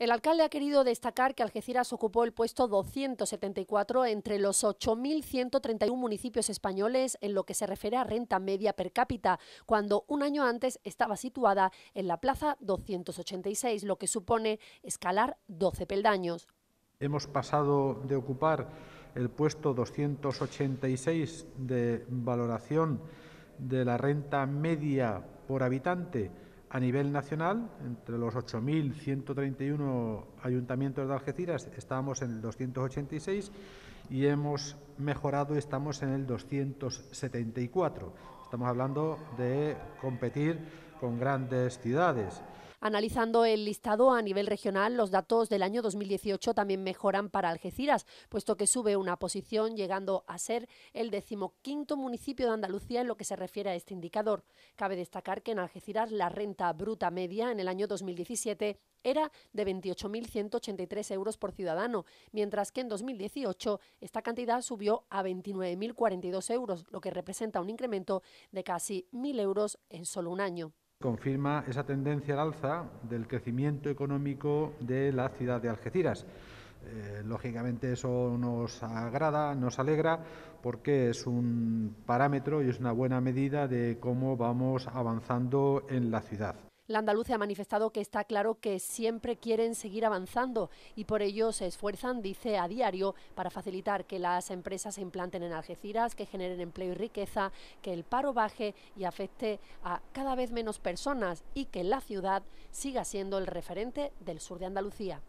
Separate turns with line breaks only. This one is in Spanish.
El alcalde ha querido destacar que Algeciras ocupó el puesto 274 entre los 8.131 municipios españoles en lo que se refiere a renta media per cápita, cuando un año antes estaba situada en la plaza 286, lo que supone escalar 12 peldaños.
Hemos pasado de ocupar el puesto 286 de valoración de la renta media por habitante a nivel nacional, entre los 8.131 ayuntamientos de Algeciras, estamos en el 286 y hemos mejorado y estamos en el 274. Estamos hablando de competir con grandes ciudades.
Analizando el listado a nivel regional, los datos del año 2018 también mejoran para Algeciras, puesto que sube una posición llegando a ser el decimoquinto municipio de Andalucía en lo que se refiere a este indicador. Cabe destacar que en Algeciras la renta bruta media en el año 2017 era de 28.183 euros por ciudadano, mientras que en 2018 esta cantidad subió a 29.042 euros, lo que representa un incremento de casi 1.000 euros en solo un año
confirma esa tendencia al alza del crecimiento económico de la ciudad de Algeciras. Eh, lógicamente eso nos agrada, nos alegra, porque es un parámetro y es una buena medida de cómo vamos avanzando en la ciudad.
La Andalucía ha manifestado que está claro que siempre quieren seguir avanzando y por ello se esfuerzan, dice, a diario para facilitar que las empresas se implanten en Algeciras, que generen empleo y riqueza, que el paro baje y afecte a cada vez menos personas y que la ciudad siga siendo el referente del sur de Andalucía.